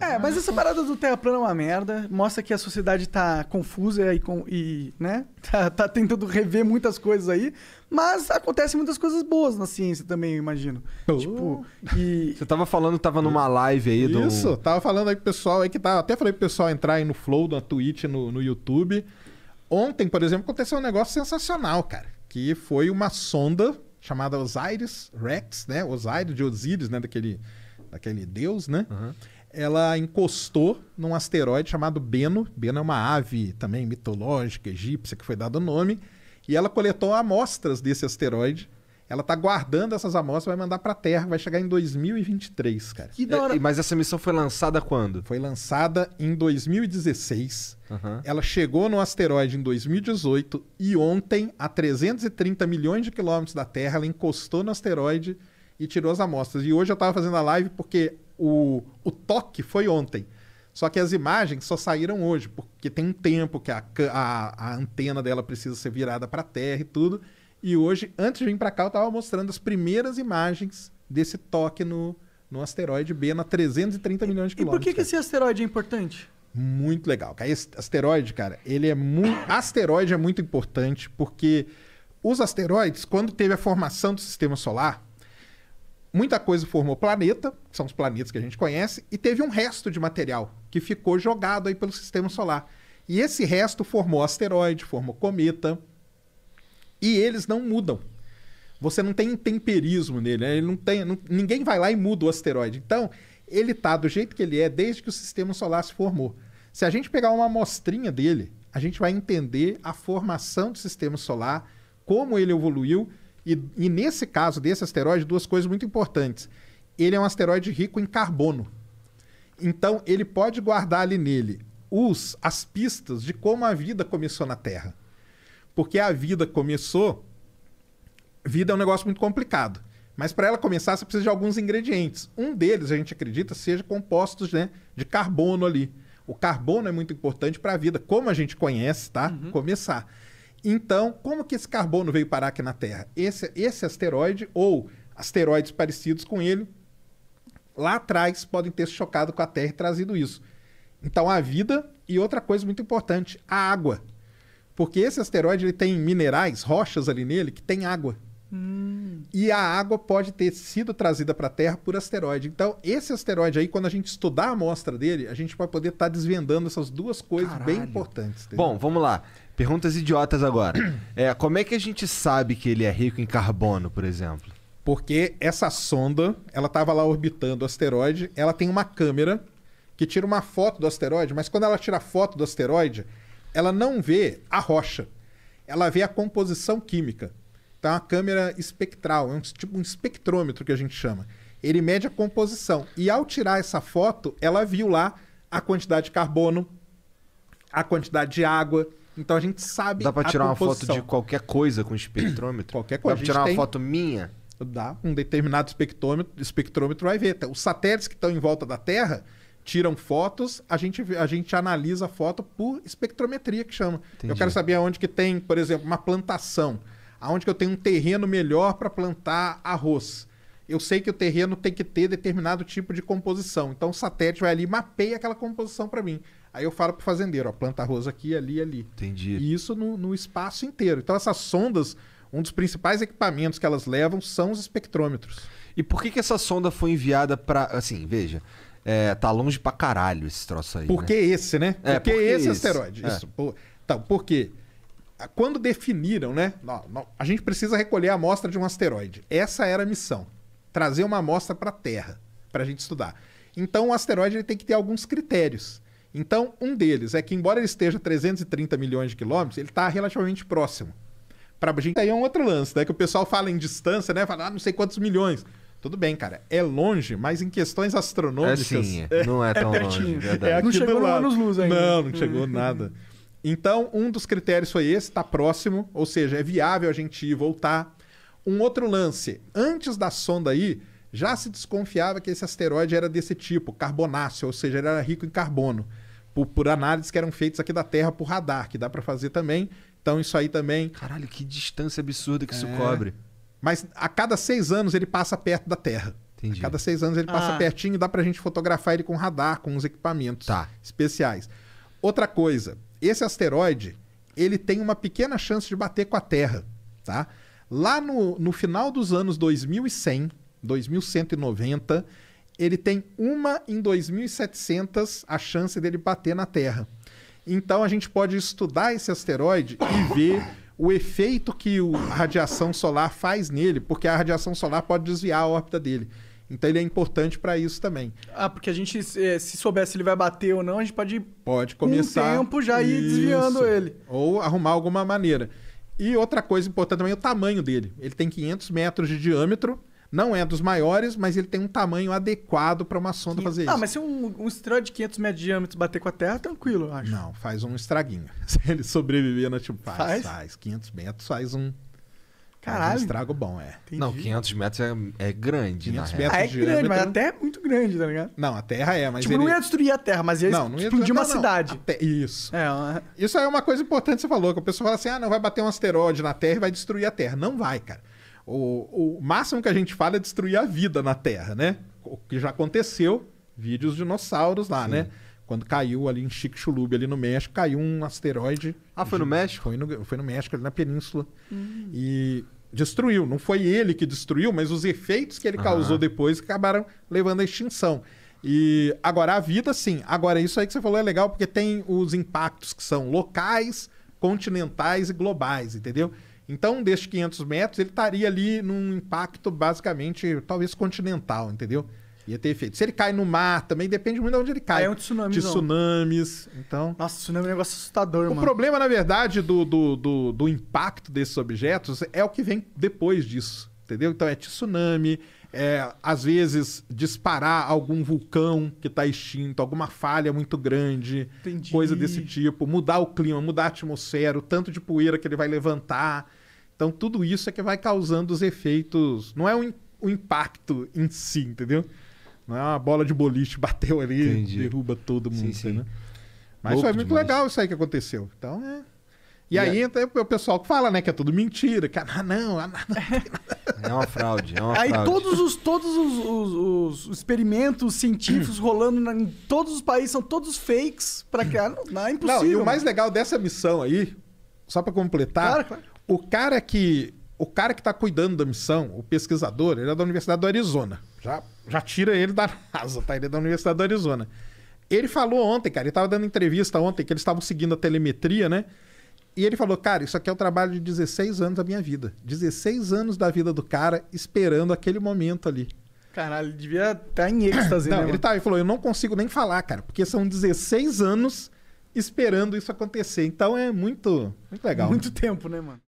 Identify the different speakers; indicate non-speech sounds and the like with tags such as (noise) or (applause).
Speaker 1: É, ah, mas essa parada do Terra plana é uma merda. Mostra que a sociedade tá confusa e, e né? (laughs) Tá, tá, tentando rever muitas coisas aí. Mas acontecem muitas coisas boas na ciência também, eu imagino. Oh. Tipo, e... Você tava falando, tava numa live aí do. Isso, tava falando aí pro pessoal aí é que tá. Até falei pro pessoal entrar aí no Flow, na Twitch, no, no YouTube. Ontem, por exemplo, aconteceu um negócio sensacional, cara. Que foi uma sonda chamada Osiris Rex, né? Osiris de Osíris, né? Daquele, daquele deus, né? Uhum ela encostou num asteroide chamado Beno. Beno é uma ave também mitológica, egípcia, que foi dado o nome. E ela coletou amostras desse asteroide. Ela tá guardando essas amostras, vai mandar para a Terra, vai chegar em 2023, cara. Que da hora. É, mas essa missão foi lançada quando? Foi lançada em 2016. Uhum. Ela chegou no asteroide em 2018 e ontem, a 330 milhões de quilômetros da Terra, ela encostou no asteroide e tirou as amostras. E hoje eu estava fazendo a live porque o, o toque foi ontem. Só que as imagens só saíram hoje, porque tem um tempo que a, a, a antena dela precisa ser virada para a Terra e tudo. E hoje, antes de vir para cá, eu estava mostrando as primeiras imagens desse toque no, no asteroide Bena, 330 milhões de quilômetros. E por que, que esse asteroide é importante? Muito legal. Esse asteroide, cara, ele é muito. asteroide é muito importante, porque os asteroides, quando teve a formação do sistema solar, muita coisa formou planeta, que são os planetas que a gente conhece, e teve um resto de material que ficou jogado aí pelo sistema solar. E esse resto formou asteroide, formou cometa, e eles não mudam. Você não tem temperismo nele, né? ele não tem, não, ninguém vai lá e muda o asteroide. Então, ele tá do jeito que ele é desde que o sistema solar se formou. Se a gente pegar uma amostrinha dele, a gente vai entender a formação do sistema solar, como ele evoluiu, e, e nesse caso desse asteroide, duas coisas muito importantes. Ele é um asteroide rico em carbono. Então, ele pode guardar ali nele os, as pistas de como a vida começou na Terra. Porque a vida começou. Vida é um negócio muito complicado. Mas para ela começar, você precisa de alguns ingredientes. Um deles, a gente acredita, seja compostos né, de carbono ali. O carbono é muito importante para a vida, como a gente conhece, tá? Uhum. Começar. Então, como que esse carbono veio parar aqui na Terra? Esse, esse asteroide ou asteroides parecidos com ele lá atrás podem ter se chocado com a Terra e trazido isso. Então, a vida e outra coisa muito importante, a água. Porque esse asteroide ele tem minerais, rochas ali nele, que tem água. Hum. E a água pode ter sido trazida para a Terra por asteroide. Então, esse asteroide aí, quando a gente estudar a amostra dele, a gente vai poder estar tá desvendando essas duas coisas Caralho. bem importantes. Entendeu? Bom, vamos lá. Perguntas idiotas agora. É, como é que a gente sabe que ele é rico em carbono, por exemplo? Porque essa sonda, ela estava lá orbitando o asteroide, ela tem uma câmera que tira uma foto do asteroide, mas quando ela tira a foto do asteroide, ela não vê a rocha. Ela vê a composição química. Então, uma câmera espectral, é um, tipo um espectrômetro que a gente chama. Ele mede a composição. E ao tirar essa foto, ela viu lá a quantidade de carbono, a quantidade de água. Então a gente sabe. Dá para tirar uma foto de qualquer coisa com espectrômetro? qualquer coisa. Dá pra tirar uma tem... foto minha? Dá. Um determinado espectrômetro, espectrômetro vai ver. Tá, os satélites que estão em volta da Terra tiram fotos, a gente, a gente analisa a foto por espectrometria, que chama. Entendi. Eu quero saber onde que tem, por exemplo, uma plantação aonde que eu tenho um terreno melhor para plantar arroz. Eu sei que o terreno tem que ter determinado tipo de composição. Então o satélite vai ali e mapeia aquela composição para mim. Aí eu falo para o fazendeiro, ó, planta arroz aqui, ali, ali. Entendi. E isso no, no espaço inteiro. Então essas sondas, um dos principais equipamentos que elas levam são os espectrômetros. E por que, que essa sonda foi enviada para... Assim, veja... É, tá longe para caralho esse troço aí. Por que né? esse, né? É, porque é, esse, esse asteroide. É. Isso. Então, por quê? quando definiram, né? A gente precisa recolher a amostra de um asteroide. Essa era a missão. Trazer uma amostra para a Terra, para a gente estudar. Então, o asteroide ele tem que ter alguns critérios. Então, um deles é que, embora ele esteja 330 milhões de quilômetros, ele está relativamente próximo. Para a gente, aí é um outro lance, né? Que o pessoal fala em distância, né? Fala, ah, não sei quantos milhões. Tudo bem, cara. É longe, mas em questões astronômicas. É sim, é, não é tão é, longe. É, não chegou anos luz ainda. Não, não chegou nada. Então, um dos critérios foi esse, está próximo, ou seja, é viável a gente ir e voltar. Um outro lance, antes da sonda ir, já se desconfiava que esse asteroide era desse tipo, carbonáceo, ou seja, era rico em carbono, por, por análises que eram feitas aqui da Terra por radar, que dá para fazer também. Então, isso aí também. Caralho, que distância absurda que é... isso cobre. Mas a cada seis anos ele passa perto da Terra. Entendi. A cada seis anos ele passa ah. pertinho e dá a gente fotografar ele com radar, com uns equipamentos tá. especiais. Outra coisa, esse asteroide ele tem uma pequena chance de bater com a Terra, tá? Lá no, no final dos anos 2100, 2190, ele tem uma em 2700 a chance dele bater na Terra. Então a gente pode estudar esse asteroide e ver o efeito que a radiação solar faz nele, porque a radiação solar pode desviar a órbita dele. Então ele é importante para isso também. Ah, porque a gente, é, se soubesse se ele vai bater ou não, a gente pode, pode começar com o tempo já ir isso. desviando ele. Ou arrumar alguma maneira. E outra coisa importante também é o tamanho dele. Ele tem 500 metros de diâmetro, não é dos maiores, mas ele tem um tamanho adequado para uma sonda 500... fazer ah, isso. Ah, mas se um, um de 500 metros de diâmetro bater com a Terra, tranquilo, eu acho. Não, faz um estraguinho. (laughs) Se ele sobreviver na tipo, faz, faz. faz. 500 metros faz um Caralho. É um estrago bom, é. Entendi. Não, 500 metros é, é grande, 500 na metros ah, é de grande, mas a Terra é muito grande, tá ligado? Não, a Terra é, mas. Tipo, ele... não ia destruir a Terra, mas ia não, não ia explodir uma não, cidade. Te... Isso. É, uma... Isso é uma coisa importante que você falou, que o pessoal fala assim: ah, não, vai bater um asteroide na Terra e vai destruir a Terra. Não vai, cara. O, o máximo que a gente fala é destruir a vida na Terra, né? O que já aconteceu, vídeos de dinossauros lá, Sim. né? quando caiu ali em Chicxulub, ali no México, caiu um asteroide. Ah, foi no México? Foi no, foi no México, ali na península. Hum. E destruiu. Não foi ele que destruiu, mas os efeitos que ele uhum. causou depois acabaram levando à extinção. E agora a vida, sim. Agora, isso aí que você falou é legal, porque tem os impactos que são locais, continentais e globais, entendeu? Então, destes 500 metros, ele estaria ali num impacto basicamente, talvez continental, entendeu? Ia ter efeito. Se ele cai no mar também, depende muito de onde ele cai. É um tsunami. De tsunamis. Então... Nossa, tsunami é um negócio assustador, o mano. O problema, na verdade, do, do, do, do, impacto desses objetos é o que vem depois disso. Entendeu? Então é tsunami, é, às vezes disparar algum vulcão que está extinto, alguma falha muito grande, Entendi. coisa desse tipo, mudar o clima, mudar a atmosfera, o tanto de poeira que ele vai levantar. Então tudo isso é que vai causando os efeitos. Não é o impacto em si, entendeu? Não é uma bola de boliche, (laughs) bateu ali, Entendi. derruba todo mundo. Sim, sim. Né? Mas Louco foi muito demais. legal isso aí que aconteceu. Então, é. E, e aí é... entra o pessoal que fala, né, que é tudo mentira, que ah, não, ah, não. (laughs) É uma fraude, é uma aí fraude. todos os todos os, os, os experimentos científicos (clears throat) rolando na, em todos os países são todos fakes para criar, não, é impossível. Não, e o mais né? legal dessa missão aí, só para completar, claro, claro. o cara que o cara que está cuidando da missão, o pesquisador, ele é da Universidade do Arizona. Já, já tira ele da (laughs) NASA, tá? Ele é da Universidade do Arizona. Ele falou ontem, cara, ele tava dando entrevista ontem que eles estavam seguindo a telemetria, né? E ele falou, cara, isso aqui é o trabalho de 16 anos da minha vida. 16 anos da vida do cara esperando aquele momento ali. Caralho, devia estar tá em êxtase, (coughs) não, né? Ele, tá, ele falou, eu não consigo nem falar, cara, porque são 16 anos esperando isso acontecer. Então é muito, muito legal. Muito né? tempo, né, mano?